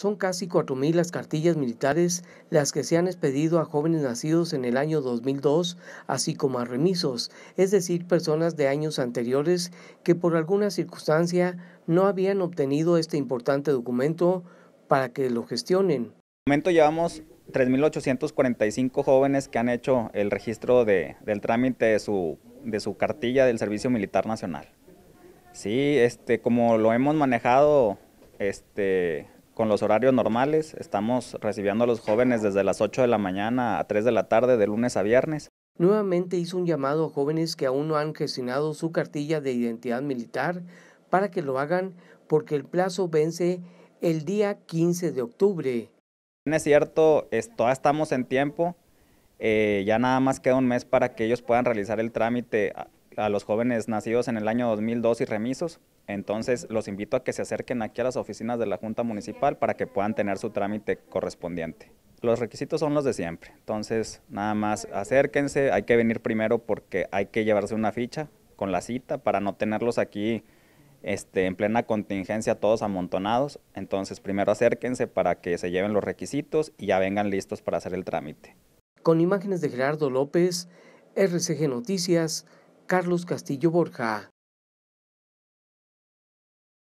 Son casi 4.000 las cartillas militares las que se han expedido a jóvenes nacidos en el año 2002, así como a remisos, es decir, personas de años anteriores que por alguna circunstancia no habían obtenido este importante documento para que lo gestionen. En el este momento llevamos 3.845 jóvenes que han hecho el registro de, del trámite de su, de su cartilla del Servicio Militar Nacional. Sí, este, como lo hemos manejado este, con los horarios normales. Estamos recibiendo a los jóvenes desde las 8 de la mañana a 3 de la tarde de lunes a viernes. Nuevamente hizo un llamado a jóvenes que aún no han gestionado su cartilla de identidad militar para que lo hagan porque el plazo vence el día 15 de octubre. Es cierto, todavía estamos en tiempo, eh, ya nada más queda un mes para que ellos puedan realizar el trámite a los jóvenes nacidos en el año 2002 y remisos. Entonces los invito a que se acerquen aquí a las oficinas de la Junta Municipal para que puedan tener su trámite correspondiente. Los requisitos son los de siempre, entonces nada más acérquense, hay que venir primero porque hay que llevarse una ficha con la cita para no tenerlos aquí este, en plena contingencia todos amontonados, entonces primero acérquense para que se lleven los requisitos y ya vengan listos para hacer el trámite. Con imágenes de Gerardo López, RCG Noticias, Carlos Castillo Borja.